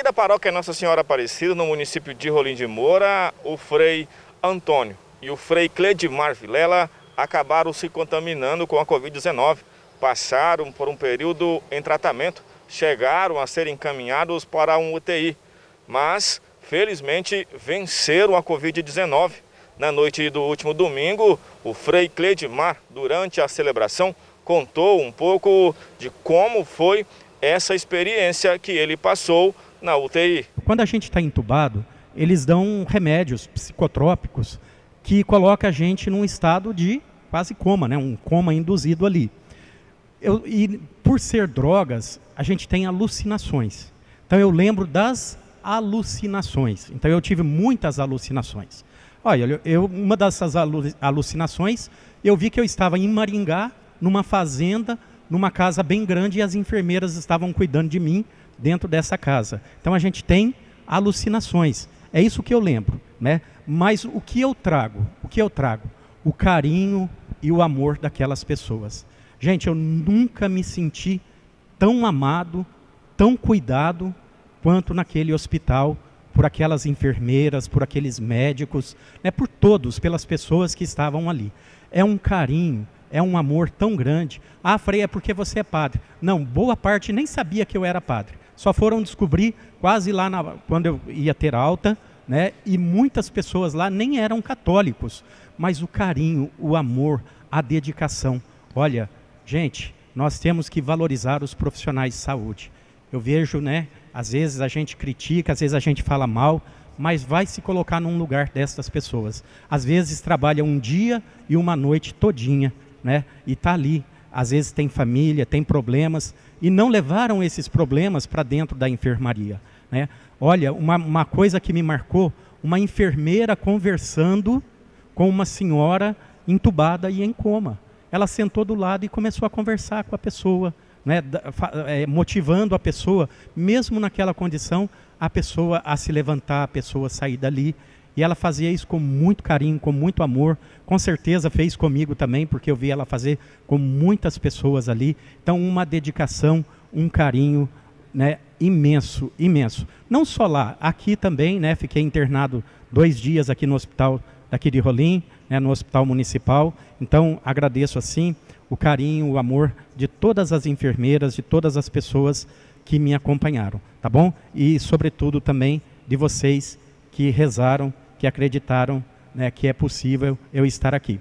aqui da paróquia Nossa Senhora Aparecida, no município de Rolim de Moura, o frei Antônio e o frei Cledimar Vilela acabaram se contaminando com a Covid-19. Passaram por um período em tratamento, chegaram a ser encaminhados para um UTI, mas felizmente venceram a Covid-19. Na noite do último domingo, o frei Cledimar, durante a celebração, contou um pouco de como foi essa experiência que ele passou na UTI. Quando a gente está entubado, eles dão remédios psicotrópicos que coloca a gente num estado de quase coma, né? um coma induzido ali. Eu, e por ser drogas, a gente tem alucinações. Então eu lembro das alucinações. Então eu tive muitas alucinações. Olha, eu, uma dessas alucinações, eu vi que eu estava em Maringá, numa fazenda, numa casa bem grande, e as enfermeiras estavam cuidando de mim dentro dessa casa. Então a gente tem alucinações. É isso que eu lembro, né? Mas o que eu trago? O que eu trago? O carinho e o amor daquelas pessoas. Gente, eu nunca me senti tão amado, tão cuidado quanto naquele hospital por aquelas enfermeiras, por aqueles médicos, né, por todos, pelas pessoas que estavam ali. É um carinho, é um amor tão grande. Ah, Frei, é porque você é padre. Não, boa parte nem sabia que eu era padre só foram descobrir quase lá na, quando eu ia ter alta, né? E muitas pessoas lá nem eram católicos, mas o carinho, o amor, a dedicação. Olha, gente, nós temos que valorizar os profissionais de saúde. Eu vejo, né? Às vezes a gente critica, às vezes a gente fala mal, mas vai se colocar num lugar dessas pessoas. Às vezes trabalha um dia e uma noite todinha, né? E tá ali. Às vezes tem família, tem problemas, e não levaram esses problemas para dentro da enfermaria. Né? Olha, uma, uma coisa que me marcou: uma enfermeira conversando com uma senhora entubada e em coma. Ela sentou do lado e começou a conversar com a pessoa, né, é, motivando a pessoa, mesmo naquela condição, a pessoa a se levantar, a pessoa a sair dali. E ela fazia isso com muito carinho, com muito amor. Com certeza fez comigo também, porque eu vi ela fazer com muitas pessoas ali. Então, uma dedicação, um carinho né, imenso, imenso. Não só lá, aqui também, né, fiquei internado dois dias aqui no hospital daqui de Rolim, né, no hospital municipal. Então, agradeço assim o carinho, o amor de todas as enfermeiras, de todas as pessoas que me acompanharam, tá bom? E, sobretudo, também de vocês que rezaram que acreditaram né, que é possível eu estar aqui.